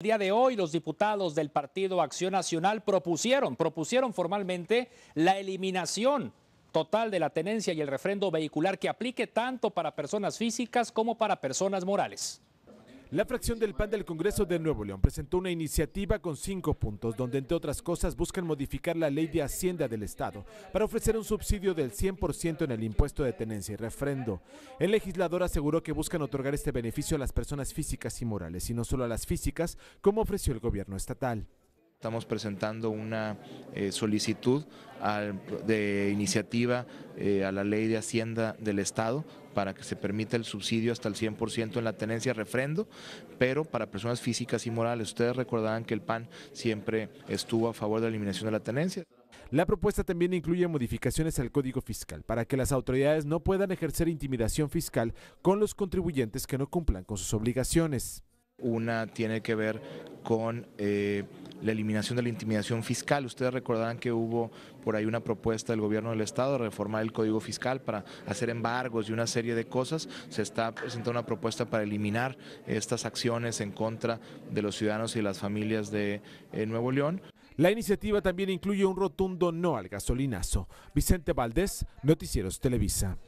El día de hoy los diputados del Partido Acción Nacional propusieron, propusieron formalmente la eliminación total de la tenencia y el refrendo vehicular que aplique tanto para personas físicas como para personas morales. La fracción del PAN del Congreso de Nuevo León presentó una iniciativa con cinco puntos, donde entre otras cosas buscan modificar la ley de Hacienda del Estado para ofrecer un subsidio del 100% en el impuesto de tenencia y refrendo. El legislador aseguró que buscan otorgar este beneficio a las personas físicas y morales, y no solo a las físicas, como ofreció el gobierno estatal. Estamos presentando una eh, solicitud de iniciativa eh, a la ley de Hacienda del Estado para que se permita el subsidio hasta el 100% en la tenencia refrendo, pero para personas físicas y morales. Ustedes recordarán que el PAN siempre estuvo a favor de la eliminación de la tenencia. La propuesta también incluye modificaciones al Código Fiscal para que las autoridades no puedan ejercer intimidación fiscal con los contribuyentes que no cumplan con sus obligaciones. Una tiene que ver con eh, la eliminación de la intimidación fiscal. Ustedes recordarán que hubo por ahí una propuesta del gobierno del Estado de reformar el Código Fiscal para hacer embargos y una serie de cosas. Se está presentando una propuesta para eliminar estas acciones en contra de los ciudadanos y las familias de eh, Nuevo León. La iniciativa también incluye un rotundo no al gasolinazo. Vicente Valdés, Noticieros Televisa.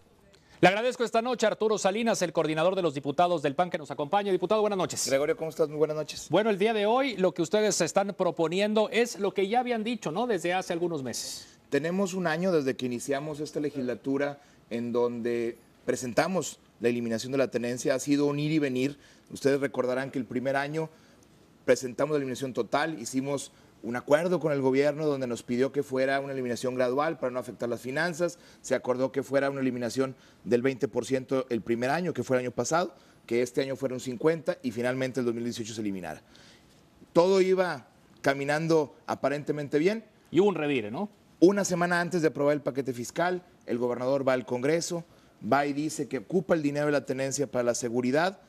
Le agradezco esta noche a Arturo Salinas, el coordinador de los diputados del PAN que nos acompaña. Diputado, buenas noches. Gregorio, ¿cómo estás? Muy buenas noches. Bueno, el día de hoy lo que ustedes están proponiendo es lo que ya habían dicho, ¿no? Desde hace algunos meses. Tenemos un año desde que iniciamos esta legislatura en donde presentamos la eliminación de la tenencia. Ha sido un ir y venir. Ustedes recordarán que el primer año presentamos la eliminación total, hicimos un acuerdo con el gobierno donde nos pidió que fuera una eliminación gradual para no afectar las finanzas, se acordó que fuera una eliminación del 20% el primer año, que fue el año pasado, que este año fuera un 50% y finalmente el 2018 se eliminara. Todo iba caminando aparentemente bien. Y hubo un revire, ¿no? Una semana antes de aprobar el paquete fiscal, el gobernador va al Congreso, va y dice que ocupa el dinero de la tenencia para la seguridad,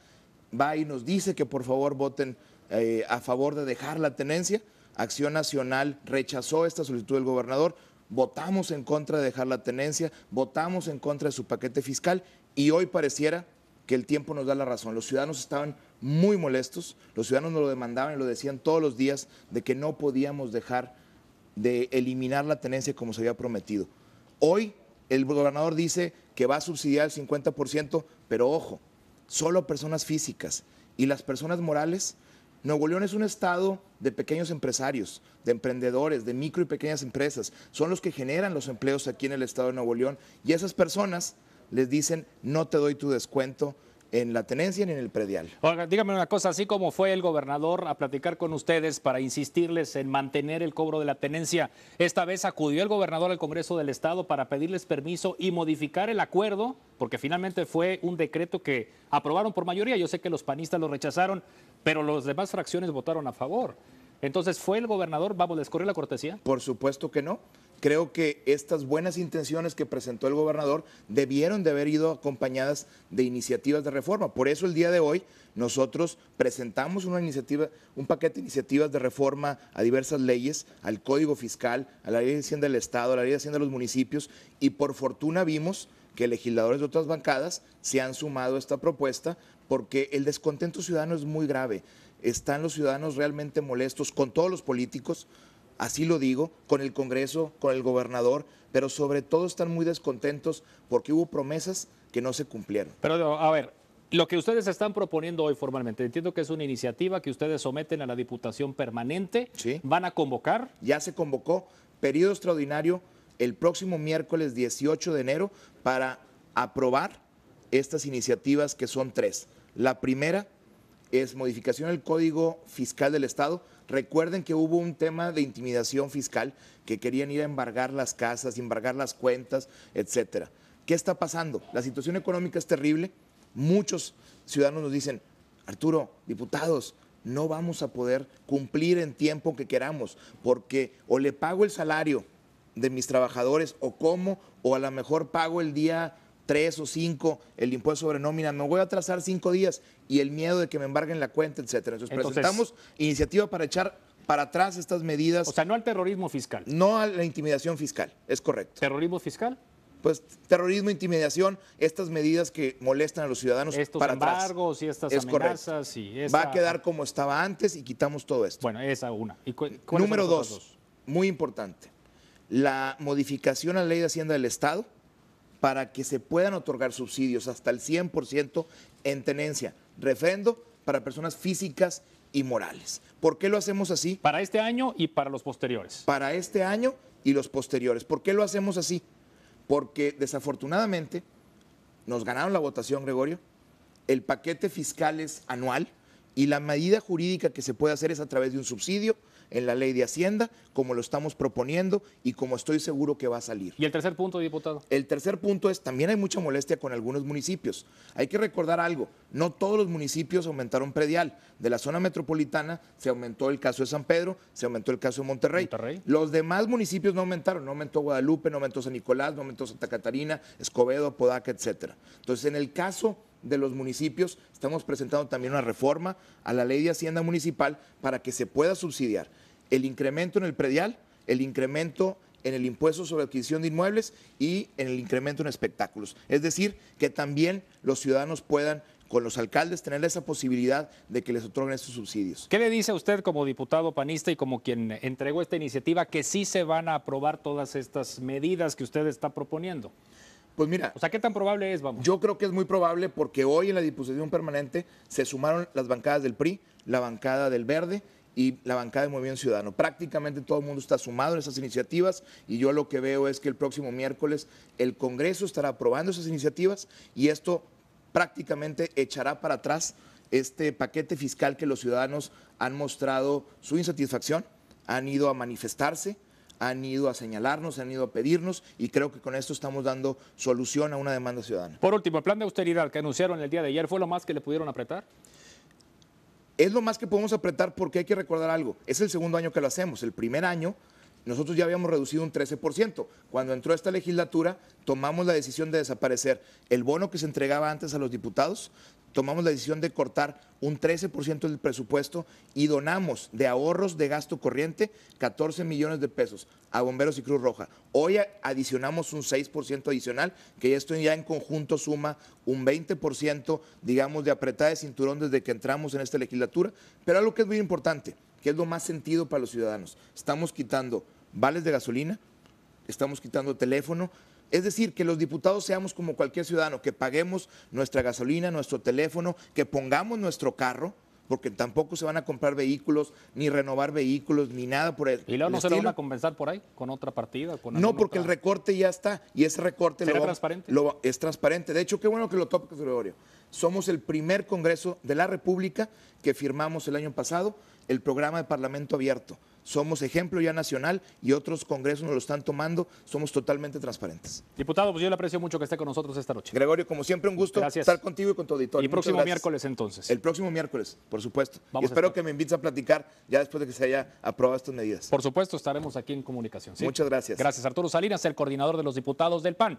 va y nos dice que por favor voten eh, a favor de dejar la tenencia. Acción Nacional rechazó esta solicitud del gobernador, votamos en contra de dejar la tenencia, votamos en contra de su paquete fiscal y hoy pareciera que el tiempo nos da la razón. Los ciudadanos estaban muy molestos, los ciudadanos nos lo demandaban y lo decían todos los días de que no podíamos dejar de eliminar la tenencia como se había prometido. Hoy el gobernador dice que va a subsidiar el 50%, pero ojo, solo personas físicas y las personas morales Nuevo León es un estado de pequeños empresarios, de emprendedores, de micro y pequeñas empresas. Son los que generan los empleos aquí en el estado de Nuevo León y esas personas les dicen, no te doy tu descuento, en la tenencia y en el predial. Oiga, dígame una cosa, así como fue el gobernador a platicar con ustedes para insistirles en mantener el cobro de la tenencia, esta vez acudió el gobernador al Congreso del Estado para pedirles permiso y modificar el acuerdo, porque finalmente fue un decreto que aprobaron por mayoría, yo sé que los panistas lo rechazaron, pero las demás fracciones votaron a favor. Entonces, ¿fue el gobernador? Vamos, ¿les corrió la cortesía? Por supuesto que no creo que estas buenas intenciones que presentó el gobernador debieron de haber ido acompañadas de iniciativas de reforma. Por eso el día de hoy nosotros presentamos una iniciativa, un paquete de iniciativas de reforma a diversas leyes, al Código Fiscal, a la Ley de Hacienda del Estado, a la Ley de Hacienda de los Municipios, y por fortuna vimos que legisladores de otras bancadas se han sumado a esta propuesta porque el descontento ciudadano es muy grave. Están los ciudadanos realmente molestos con todos los políticos, así lo digo, con el Congreso, con el gobernador, pero sobre todo están muy descontentos porque hubo promesas que no se cumplieron. Pero a ver, lo que ustedes están proponiendo hoy formalmente, entiendo que es una iniciativa que ustedes someten a la Diputación Permanente, ¿van a convocar? Ya se convocó, periodo extraordinario el próximo miércoles 18 de enero para aprobar estas iniciativas que son tres. La primera es modificación del Código Fiscal del Estado. Recuerden que hubo un tema de intimidación fiscal, que querían ir a embargar las casas, embargar las cuentas, etcétera. ¿Qué está pasando? La situación económica es terrible. Muchos ciudadanos nos dicen, Arturo, diputados, no vamos a poder cumplir en tiempo que queramos, porque o le pago el salario de mis trabajadores o cómo, o a lo mejor pago el día tres o cinco, el impuesto sobre nómina, me voy a atrasar cinco días y el miedo de que me embarguen la cuenta, etcétera. Entonces, presentamos iniciativa para echar para atrás estas medidas. O sea, no al terrorismo fiscal. No a la intimidación fiscal, es correcto. ¿Terrorismo fiscal? Pues terrorismo, intimidación, estas medidas que molestan a los ciudadanos Estos para embargos y estas es amenazas y Va a quedar como estaba antes y quitamos todo esto. Bueno, esa una. Número dos, muy importante, la modificación a la ley de Hacienda del Estado, para que se puedan otorgar subsidios hasta el 100% en tenencia, refrendo para personas físicas y morales. ¿Por qué lo hacemos así? Para este año y para los posteriores. Para este año y los posteriores. ¿Por qué lo hacemos así? Porque desafortunadamente nos ganaron la votación, Gregorio. El paquete fiscal es anual, y la medida jurídica que se puede hacer es a través de un subsidio en la ley de Hacienda, como lo estamos proponiendo y como estoy seguro que va a salir. ¿Y el tercer punto, diputado? El tercer punto es, también hay mucha molestia con algunos municipios. Hay que recordar algo, no todos los municipios aumentaron predial. De la zona metropolitana se aumentó el caso de San Pedro, se aumentó el caso de Monterrey. Los demás municipios no aumentaron, no aumentó Guadalupe, no aumentó San Nicolás, no aumentó Santa Catarina, Escobedo, Podaca, etcétera. Entonces, en el caso de los municipios. Estamos presentando también una reforma a la ley de Hacienda Municipal para que se pueda subsidiar el incremento en el predial, el incremento en el impuesto sobre adquisición de inmuebles y en el incremento en espectáculos. Es decir, que también los ciudadanos puedan con los alcaldes tener esa posibilidad de que les otorguen esos subsidios. ¿Qué le dice a usted como diputado panista y como quien entregó esta iniciativa que sí se van a aprobar todas estas medidas que usted está proponiendo? Pues mira. O sea, ¿qué tan probable es, vamos? Yo creo que es muy probable porque hoy en la disposición permanente se sumaron las bancadas del PRI, la bancada del Verde y la bancada de Movimiento Ciudadano. Prácticamente todo el mundo está sumado en esas iniciativas y yo lo que veo es que el próximo miércoles el Congreso estará aprobando esas iniciativas y esto prácticamente echará para atrás este paquete fiscal que los ciudadanos han mostrado su insatisfacción, han ido a manifestarse han ido a señalarnos, han ido a pedirnos y creo que con esto estamos dando solución a una demanda ciudadana. Por último, el plan de austeridad que anunciaron el día de ayer, ¿fue lo más que le pudieron apretar? Es lo más que podemos apretar porque hay que recordar algo, es el segundo año que lo hacemos, el primer año nosotros ya habíamos reducido un 13%. Cuando entró esta legislatura, tomamos la decisión de desaparecer el bono que se entregaba antes a los diputados, tomamos la decisión de cortar un 13% del presupuesto y donamos de ahorros de gasto corriente 14 millones de pesos a Bomberos y Cruz Roja. Hoy adicionamos un 6% adicional, que ya esto ya en conjunto suma un 20%, digamos, de apretada de cinturón desde que entramos en esta legislatura. Pero algo que es muy importante, que es lo más sentido para los ciudadanos. Estamos quitando vales de gasolina, estamos quitando teléfono. Es decir, que los diputados seamos como cualquier ciudadano, que paguemos nuestra gasolina, nuestro teléfono, que pongamos nuestro carro, porque tampoco se van a comprar vehículos, ni renovar vehículos, ni nada por el. ¿Y luego no se lo van a compensar por ahí, con otra partida? Con no, porque el recorte ya está, y ese recorte lo transparente? es transparente. De hecho, qué bueno que lo toque, Gregorio. Somos el primer Congreso de la República que firmamos el año pasado el programa de Parlamento Abierto. Somos ejemplo ya nacional y otros congresos nos lo están tomando. Somos totalmente transparentes. Diputado, pues yo le aprecio mucho que esté con nosotros esta noche. Gregorio, como siempre, un gusto estar contigo y con tu auditorio. Y el próximo miércoles entonces. El próximo miércoles, por supuesto. y espero que me invites a platicar ya después de que se haya aprobado estas medidas. Por supuesto, estaremos aquí en comunicación. Muchas gracias. Gracias, Arturo Salinas, el coordinador de los diputados del PAN.